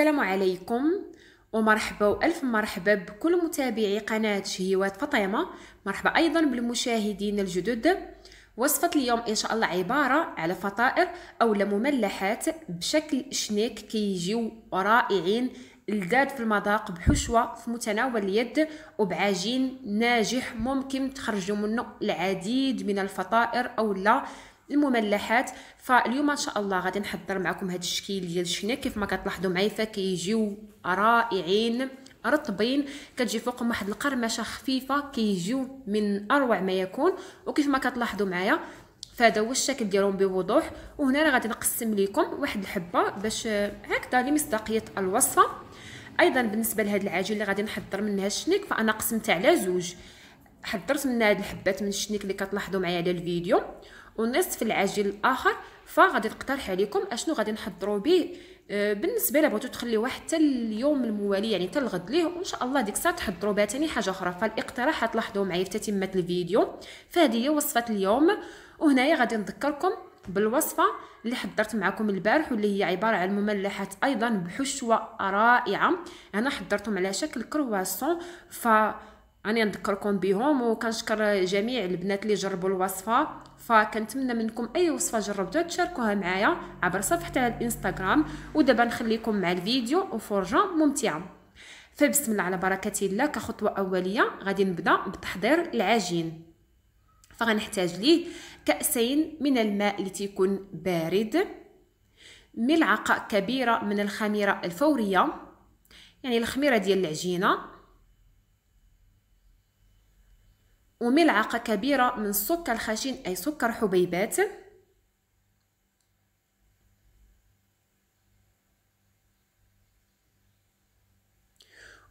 السلام عليكم ومرحبا وألف مرحبا بكل متابعي قناة شهيوات فطيمة مرحبا أيضا بالمشاهدين الجدد وصفة اليوم إن شاء الله عبارة على فطائر أو مملحات بشكل شنيك كيجيو رائعين الداد في المذاق بحشوة في متناول اليد وبعجين ناجح ممكن تخرجوا منه العديد من الفطائر أو لا المملحات فاليوم ان شاء الله غادي نحضر معكم هذا الشكل ديال الشنيا كيف ما كتلاحظوا معايا فكيجيو رائعين رطبين كتجي فوقهم واحد القرمشه خفيفه كيجيو من اروع ما يكون وكيف ما كتلاحظوا معايا فهذا هو الشكل ديالهم بوضوح وهنا راه غادي نقسم لكم واحد الحبه باش هكذا لمصداقيه الوصفه ايضا بالنسبه لهذا العجين اللي غادي نحضر منها الشنيك فانا قسمته على زوج حضرت من هاد الحبات من الشنيك اللي كتلاحظوا معايا على الفيديو ونصف العجين الاخر فغادي نقترح عليكم اشنو غادي نحضروا به آه، بالنسبه لبغيتو بغيتو تخليوها حتى اليوم الموالي يعني حتى الغد ليه وان شاء الله ديك الساعه تحضروا بها ثاني حاجه اخرى فالاقتراح غتلاحظوه معايا في تتمه الفيديو فهذه هي وصفه اليوم وهنايا غادي نذكركم بالوصفه اللي حضرت معكم البارح واللي هي عباره عن مملحات ايضا بحشوه رائعه انا حضرتهم على شكل كرواسون ف راني نذكركم بهم وكنشكر جميع البنات اللي جربوا الوصفه فكنتمنى منكم اي وصفه جربتوها تشاركوها معايا عبر صفحتي على الانستغرام ودابا نخليكم مع الفيديو وفرجه ممتعه فبسم الله على بركه الله كخطوه اوليه غادي نبدا بتحضير العجين فغنحتاج ليه كاسين من الماء اللي تيكون بارد ملعقه كبيره من الخميره الفوريه يعني الخميره ديال العجينه وملعقة كبيرة من السكر الخشن أي سكر حبيبات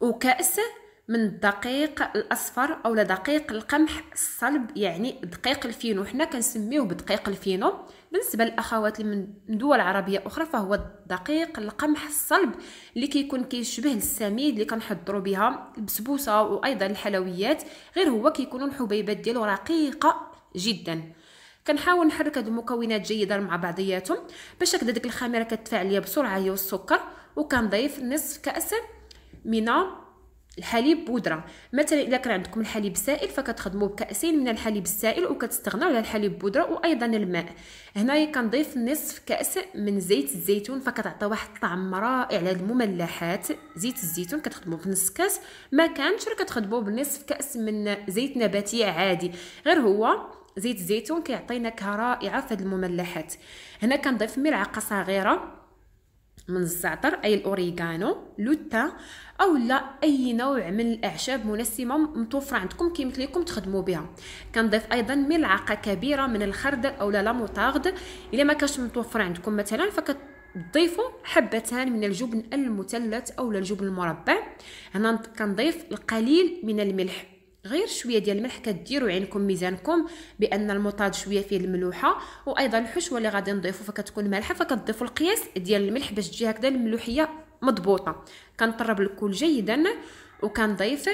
وكأس من الدقيق الاصفر او دقيق القمح الصلب يعني دقيق الفينو حنا كنسميوه بدقيق الفينو بالنسبه للاخوات اللي من دول عربيه اخرى فهو الدقيق القمح الصلب اللي كيكون كيشبه السميد اللي كنحضروا بها البسبوسه وايضا الحلويات غير هو كيكونوا الحبيبات ديالو رقيقه جدا كنحاول نحرك هاد المكونات جيدا مع بعضياتهم باش هكذا ديك الخميره كتفاعل بسرعه هي والسكر وكنضيف نصف كاس من الحليب بودره مثلا الا كان عندكم الحليب سائل فكتخدموا بكاسين من الحليب السائل وكتستغناو على الحليب بودره وايضا الماء هنايا كنضيف نصف كاس من زيت الزيتون فكتعطي واحد الطعم رائع للمملحات زيت الزيتون كتخدموا بنص كاس ما كانش راه كتخدموا بنصف كاس من زيت نباتي عادي غير هو زيت الزيتون كيعطي نكهه رائعه في هاد المملحات هنا كنضيف ملعقه صغيره من الزعتر اي الاوريغانو لوتا او لا اي نوع من الاعشاب منسمه متوفره عندكم كيمكن لكم تخدموا بها كنضيف ايضا ملعقه كبيره من الخردل او لا موطارد الا ما كانش متوفر عندكم مثلا فكت ضيفوا حبتان من الجبن المثلث او الجبن المربع هنا كنضيف القليل من الملح غير شويه ديال الملح كديروا عينكم ميزانكم بان المطاد شويه فيه الملوحه وايضا الحشوه اللي غادي نضيفو فكتكون مالحه فكتضيفوا القياس ديال الملح باش تجي هكذا الملوحيه مضبوطه كنطرب الكل جيدا وكنضيف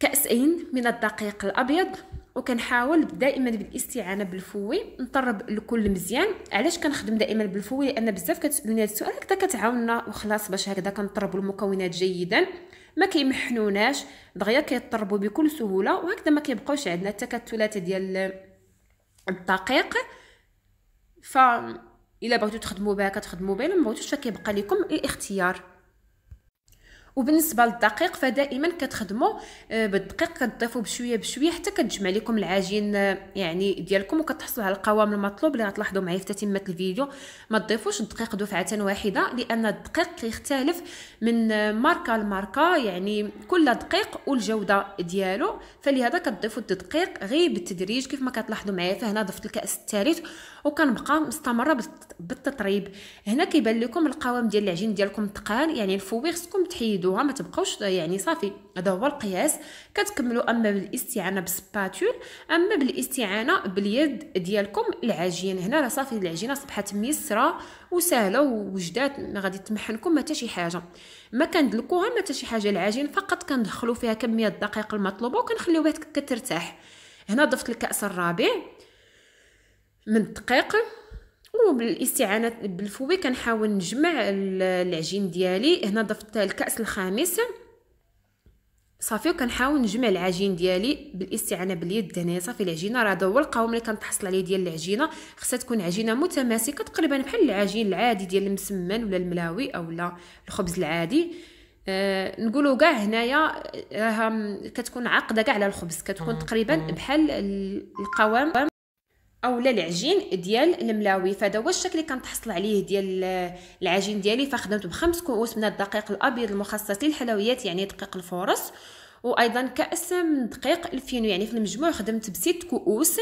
كاسين من الدقيق الابيض وكنحاول دائما بالاستعانه بالفوي نطرب الكل مزيان علاش كنخدم دائما بالفوي لان بزاف كتسالوني هذا السؤال هكذا كتعاوننا وخلاص باش هكذا كنطربوا المكونات جيدا ما كيمحنوناش دغيا كيضطربوا بكل سهوله وهكذا ما كيبقاوش عندنا التكتلات ديال الدقيق ف الا بغيتو تخدموا بها كتخدموا بها الا ما بغيتوش فكيبقى لكم الاختيار وبالنسبه للدقيق فدائما كتخدموا آه، بالدقيق كتضيفوا بشويه بشويه حتى كتجمع لكم العجين آه، يعني ديالكم وكتحصلوا على القوام المطلوب اللي غتلاحظوا معايا في تتمه الفيديو ما تضيفوش الدقيق دفعه واحده لان الدقيق كيختلف من آه، ماركه لماركه يعني كل دقيق والجوده ديالو فلهذا كتضيفوا الدقيق غير بالتدريج كيف ما كتلاحظوا معايا فهنا ضفت الكاس الثالث وكنبقى مستمره بالتطريب هنا كيبان لكم القوام ديال العجين ديالكم تقال يعني الفوي خصكم تحيدوها ما تبقاوش يعني صافي هذا هو القياس كتكملوا اما بالاستعانه بالسباتول اما بالاستعانه باليد ديالكم العجين هنا راه صافي العجينه صبحت ميسره وسهله وجدات ما غادي تمحنكم ما حتى شي حاجه ما كندلكوها ما حتى شي حاجه العجين فقط كندخلوا فيها كميه الدقيق المطلوبه وكنخليوها كترتاح هنا ضفت الكاس الرابع من الدقيق وبالاستعانه بالفوي كنحاول نجمع العجين ديالي هنا ضفت الكاس الخامس صافي وكنحاول نجمع العجين ديالي بالاستعانه باليد هنايا صافي العجينه راه هذا هو القوام اللي كنتحصل عليه ديال العجينه خصها تكون عجينه متماسكه تقريبا بحال العجين العادي ديال المسمن ولا الملاوي اولا الخبز العادي أه نقولوا كاع هنايا راها آه، كتكون عاقده كاع على الخبز كتكون تقريبا بحال القوام اولا العجين ديال الملاوي فهذا هو الشكل اللي كنتحصل عليه ديال العجين ديالي فخدمت بخمس كؤوس من الدقيق الابيض المخصص للحلويات يعني دقيق الفورص وايضا كاس من دقيق الفينو يعني في المجموع خدمت بست كؤوس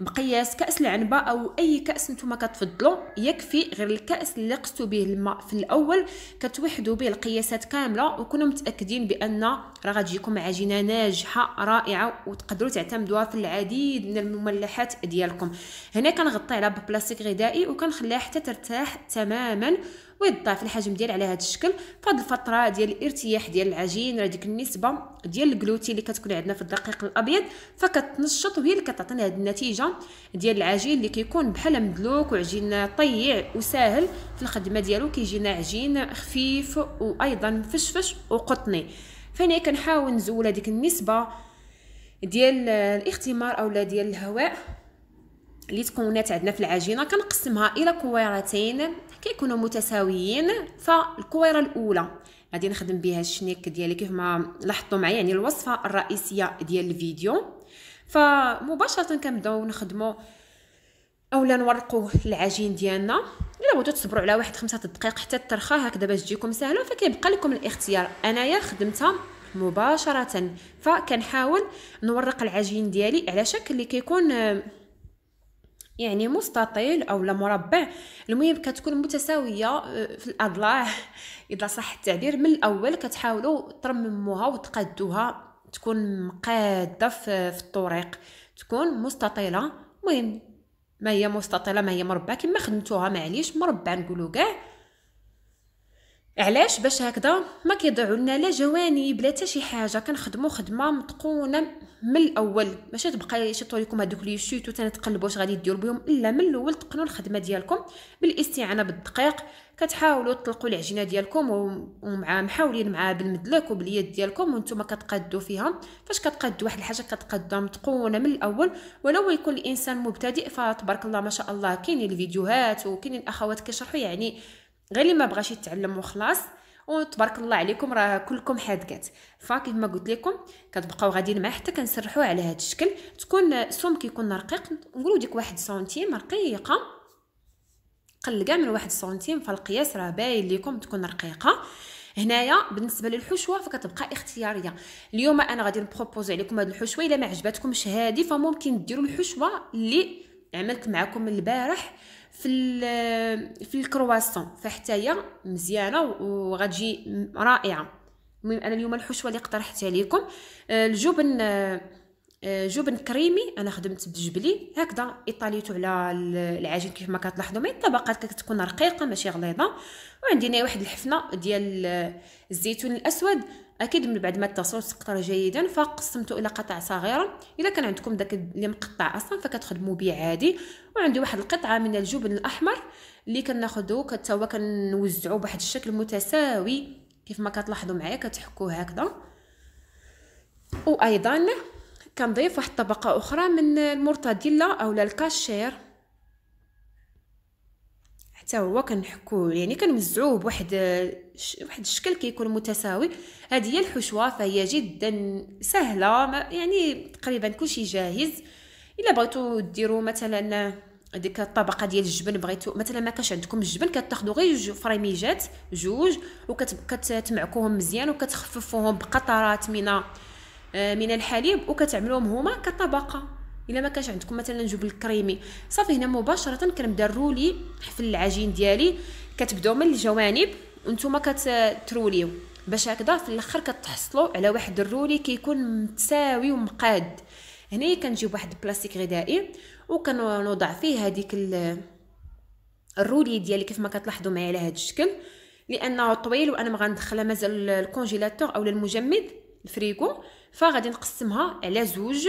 بقياس كاس العنبه او اي كاس نتوما كتفضلوا يكفي غير الكاس اللي قستوا به الماء في الاول كتوحدوا به القياسات كامله وكونوا متاكدين بان راه غتجيكم عجينه ناجحه رائعه وتقدروا تعتمدوها في العديد من المملحات ديالكم هنا كنغطي على بلاستيك غذائي وكنخليها حتى ترتاح تماما ويضاعف الحجم ديال على هذا الشكل فهاد الفتره ديال الارتياح ديال العجين راه ديك النسبه ديال الجلوتين اللي كتكون عندنا في الدقيق الابيض فكتنشط وهي اللي كتعطينا هاد النتيجه ديال العجين اللي كيكون بحال مدلوك وعجين طيع وساهل في الخدمه ديالو كيجينا عجين خفيف وايضا مفشفش وقطني فهنا كنحاول نزول هذيك النسبه ديال الاختمار اولا ديال الهواء اللي تكونات عندنا في العجينه كنقسمها الى كويرتين كيكونوا متساويين فالكويره الاولى غادي نخدم بها الشنيك ديالي كيف ما لاحظتوا معايا يعني الوصفه الرئيسيه ديال الفيديو فمباشره كنبداو نخدموا اولا نورقوا العجين ديالنا الا بغيتو تصبروا على واحد خمسة دقائق حتى ترخى هكذا باش تجيكم سهله فكيبقى لكم الاختيار انايا خدمتها مباشره فكنحاول نورق العجين ديالي على شكل اللي كيكون يعني مستطيل او مربع المهم كتكون متساويه آه، في الاضلاع اذا صح التعبير من الاول كتحاولوا ترمموها وتقادوها تكون مقاده في الطريق تكون مستطيله المهم ما هي مستطيله ما هي مربع كما خدمتوها معليش مربع نقولوا كاع علاش باش هكذا ما كيضيعوا لنا لا جوانب لا حتى شي حاجه كنخدموا خدمه متقونه من الاول ماشي تبقى شطوا لكم هذوك لي شوت وتنتقلبوا واش غادي ديروا بهم الا من الاول تقنوا الخدمه ديالكم بالاستعانه بالدقيق كتحاولوا تطلقوا العجينه ديالكم ومع محاولين مع بالمدلك وباليد ديالكم وانتم كتقادوا فيها فاش كتقادوا واحد الحاجه كتقادوها متقونه من الاول ولو يكون الانسان مبتدئ فتبارك الله ما شاء الله كاينين الفيديوهات وكاينين الاخوات كيشرحوا يعني غير اللي ما بغاش يتعلم وخلاص وتبارك الله عليكم راه كلكم حادقات فكيف ما قلت لكم كتبقاو غاديين معاه حتى كنسرحوا على هذا الشكل تكون السوم كيكون رقيق نقولوا ديك واحد سنتيم رقيقه قلقه من واحد سنتيم فالقياس راه باين لكم تكون رقيقه هنايا بالنسبه للحشوه فكتبقى اختياريه اليوم انا غادي نبروبوزي عليكم هاد الحشوه الا ما عجبتكمش هادي فممكن ديروا الحشوه اللي عملت معكم البارح في في الكرواسون فحتى هي مزيانه وغتجي رائعه المهم انا اليوم الحشوه اللي اقترحتها لكم آه، الجبن آه، آه، جبن كريمي انا خدمت بجبلي هكذا ايطاليتو على العجين كيف ما كتلاحظوا مي الطبقات كتكون رقيقه ماشي غليظه وعندي هنا واحد الحفنه ديال الزيتون الاسود اكيد من بعد ما اتصلوا تقطر جيدا فقسمته الى قطع صغيره الا كان عندكم داك اللي مقطع اصلا فكتخدموا به عادي وعندي واحد القطعه من الجبن الاحمر اللي كناخذو حتى هو كنوزعو بواحد الشكل متساوي كيف ما كتلاحظوا معايا كتحكوه هكذا وايضا كنضيف واحد الطبقه اخرى من المرتديلا اولا الكاشير حتى هو كنحكو يعني كنوزعوه بواحد واحد الشكل كيكون متساوي هذه هي الحشوه فهي جدا سهله يعني تقريبا كلشي جاهز الا بغيتو ديروا مثلا ديك الطبقه ديال الجبن بغيتو مثلا ما كانش عندكم الجبن كتاخذوا غير جوج فريميجات جوج وكتمعكوهم مزيان وكتخففوهم بقطرات من آه، من الحليب وكتعملوهم هما كطبقه الا ما كانش عندكم مثلا جبل كريمي صافي هنا مباشره كنبدا رولي حفل العجين ديالي كتبداو من الجوانب وانتم كتروليو باش هكذا في الاخر كتحصلوا على واحد الرولي كيكون متساوي ومقاد هنا كنجيب واحد البلاستيك غذائي وكنوضع فيه هذيك الرولي ديالي كيف ما كتلاحظوا معايا على هذا الشكل لانه طويل وانا ما غندخلها مازال الكونجيلاتور او المجمد الفريكو فغادي نقسمها على زوج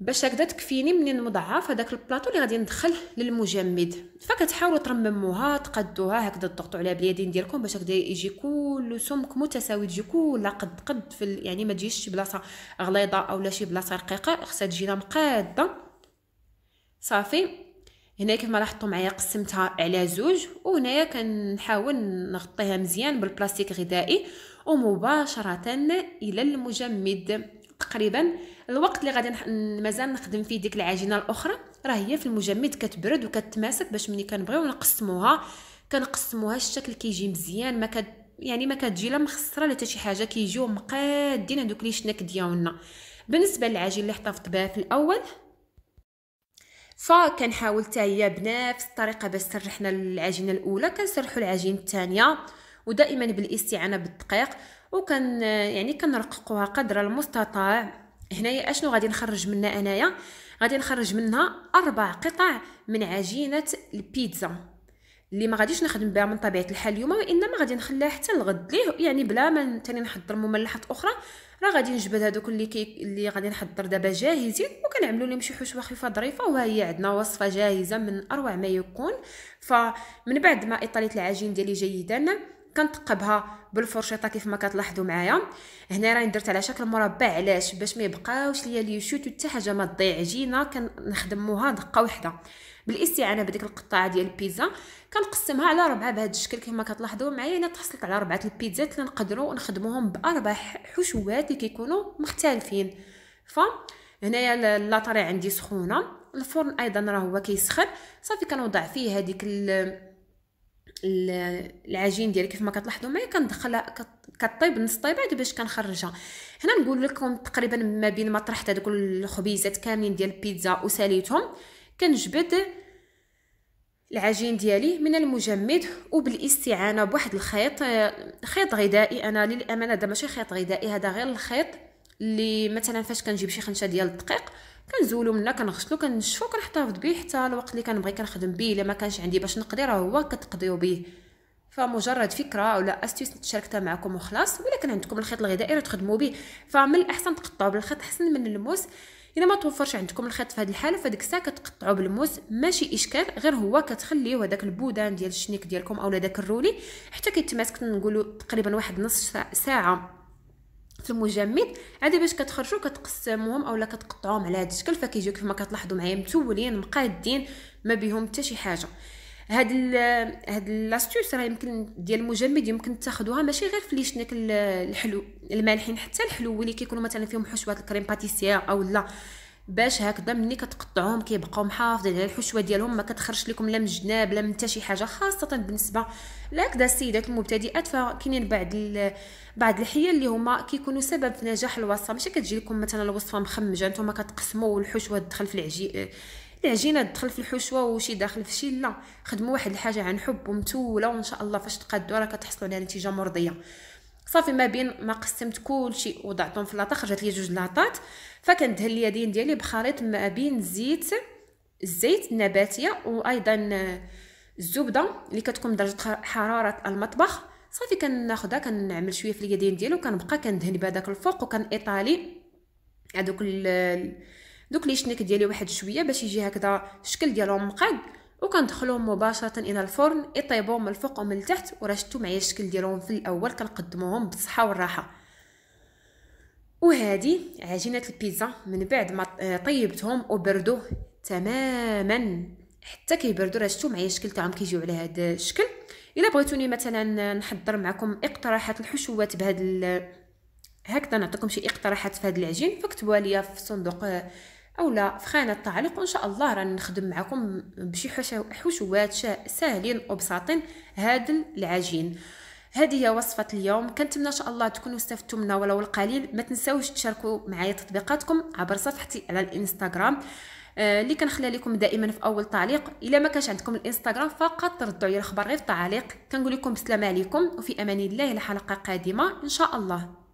باش هكذا تكفيني منين مضعف هذاك البلاطو اللي غادي ندخل للمجمد فكتحاولوا ترمموها تقدوها هكذا تضغطوا على باليدين ديالكم باش هكذا يجي كل سمك متساوي تجي كل قد قد في يعني ما تجيش شي بلاصه غليظه اولا شي بلاصه رقيقه خصها تجينا مقاده صافي هنا كيف ما لاحظتوا معايا قسمتها على زوج وهنايا كنحاول نغطيها مزيان بالبلاستيك غذائي ومباشره الى المجمد تقريبا الوقت اللي غادي مازال نخدم فيه ديك العجينه الاخرى راه هي في المجمد كتبرد وكتماسك باش ملي كنبغيو نقسموها كنقسموها الشكل كيجي مزيان ما كد يعني ما كتجي لا مخسره لا حتى شي حاجه كيجيو مقادين هذوك لي شناك ديالنا بالنسبه للعجين اللي احتفظت بها في الاول فكنحاول حتى هي بنفس الطريقه باش سرحنا العجينه الاولى كنسرحوا العجين الثانيه ودائما بالاستعانه بالدقيق وكان يعني كنرققوها قدر المستطاع هنايا اشنو غادي نخرج منها انايا غادي نخرج منها اربع قطع من عجينه البيتزا اللي ما غاديش نخدم بها من طبيعه الحال اليوم وانما غادي نخليها حتى الغد ليه يعني بلا ما ثاني نحضر مملحات اخرى راه غادي نجبد هذوك اللي كي اللي غادي نحضر دابا جاهزين وكنعملوا لهم شي حشوه خفيفه ظريفه وها هي عندنا وصفه جاهزه من اروع ما يكون فمن بعد ما اطاليت العجين ديالي جيدا كنتقبها بالفرشيطه كيف ما كتلاحظوا معايا هنا راني درت على شكل مربع علاش باش ما يبقاوش ليا اليوشوت حتى حاجه ما تضيع عجينه كنخدموها دقه واحده بالاستعانه بديك القطاعه ديال البيتزا كنقسمها على ربعه بهذا الشكل ما كتلاحظوا معايا هنا تحصلت على ربعه البيتزات اللي نقدروا نخدموهم باربع حشوات اللي كيكونوا مختلفين ف هنايا اللاطري عندي سخونه الفرن ايضا راه هو كيسخن صافي كنوضع فيه هذيك العجين ديالي كيف ما كتلاحظوا معايا كندخلها كطيب نص طيب عاد باش كنخرجها هنا نقول لكم تقريبا ما بين ما طرحت هذوك الخبيزات كاملين ديال البيتزا وساليتهم كنجبد العجين ديالي من المجمد وبالاستعانه بواحد الخيط خيط غذائي انا للامانه هذا ماشي خيط غذائي هذا غير الخيط اللي مثلا فاش كنجيب شي خنشه ديال الدقيق كنزولو منها كنغسلو كنشفو كنحتفظ به حتى الوقت اللي كنبغي كنخدم به الا ما كانش عندي باش نقضي راه هو كتقضيو به فمجرد فكره ولا استيس شاركتها معكم وخلاص ولا كان عندكم الخيط الغذائي راه تخدموا به فمن الاحسن تقطعوا بالخيط احسن من الموس الا ما توفرش عندكم الخيط في هذه الحاله فديك الساعه كتقطعوا بالموس ماشي اشكال غير هو كتخليه هذاك البودان ديال الشنيك ديالكم اولا داك الرولي حتى كيتماسك نقولوا تقريبا واحد نص ساعه في المجمد عادي باش كتخرجوا كتقسموهم اولا كتقطعوهم على هذا الشكل فكيجيو كيف ما كتلاحظوا معايا متولين مقادين ما بهم حتى شي حاجه هاد ال هاد لاستيوس راه يمكن ديال المجمد يمكن تاخذوها ماشي غير في ليشنيك الحلو المالحين حتى الحلو اللي كيكونوا مثلا فيهم حشوات الكريم لا اولا باش هكذا ملي كتقطعوهم كيبقاو محافظين على الحشوه ديالهم ما كتخرجش لكم لا من جناب لا من حتى شي حاجه خاصه بالنسبه لهكذا السيدات المبتدئات فكاينين بعض بعض الحيل اللي هما كيكونوا سبب في نجاح الوصفه ماشي كتجي لكم مثلا الوصفه مخمجه نتوما كتقسموا الحشوه تدخل في العجي العجينه تدخل في الحشوه وشي داخل في شي لا خدموا واحد الحاجه عن حب ومتوله وان شاء الله فاش تقادوا راه كتحصلوا على نتيجه مرضيه صافي ما بين ما قسمت كل شيء وضعتهم في لاطه خرجت لي جوج لاطات فكندهن اليدين ديالي بخليط ما بين زيت الزيت النباتيه وايضا الزبده اللي كتكون درجه حراره المطبخ صافي كناخدها كنعمل شويه في اليدين ديالو كنبقى كندهن بهذاك الفوق وكنايطالي هذوك دوك لي شنيك ديالي واحد شويه باش يجي هكذا الشكل ديالهم مقاد وكندخلوهم مباشره الى الفرن يطيبوا من الفوق ومن التحت وراه شفتوا معايا الشكل ديالهم في الاول كنقدموهم بالصحه والراحه وهذه عجينه البيتزا من بعد ما آه، طيبتهم وبردوه تماما حتى كيبردوا راه شفتوا معايا الشكل تاعهم كيجيو على هذا الشكل الا بغيتوني مثلا نحضر معكم اقتراحات الحشوات بهذا ال... هكذا نعطيكم شي اقتراحات في هذا العجين فكتبوها لي في صندوق آه، اولا في خانه التعليق وان شاء الله راني نخدم معكم بشي حشوات ساهلين وبساطين هذا العجين هذه هي وصفه اليوم كنتمنى ان شاء الله تكونوا استفدتوا منها ولو القليل ما تنساوش تشاركوا معايا تطبيقاتكم عبر صفحتي على الانستغرام آه، اللي آه كنخليها لكم دائما في اول تعليق الا ما كانش عندكم الانستغرام فقط تردوا عليا الخبر غير في التعليق كنقول لكم بسلامه عليكم وفي امان الله الى حلقه قادمه ان شاء الله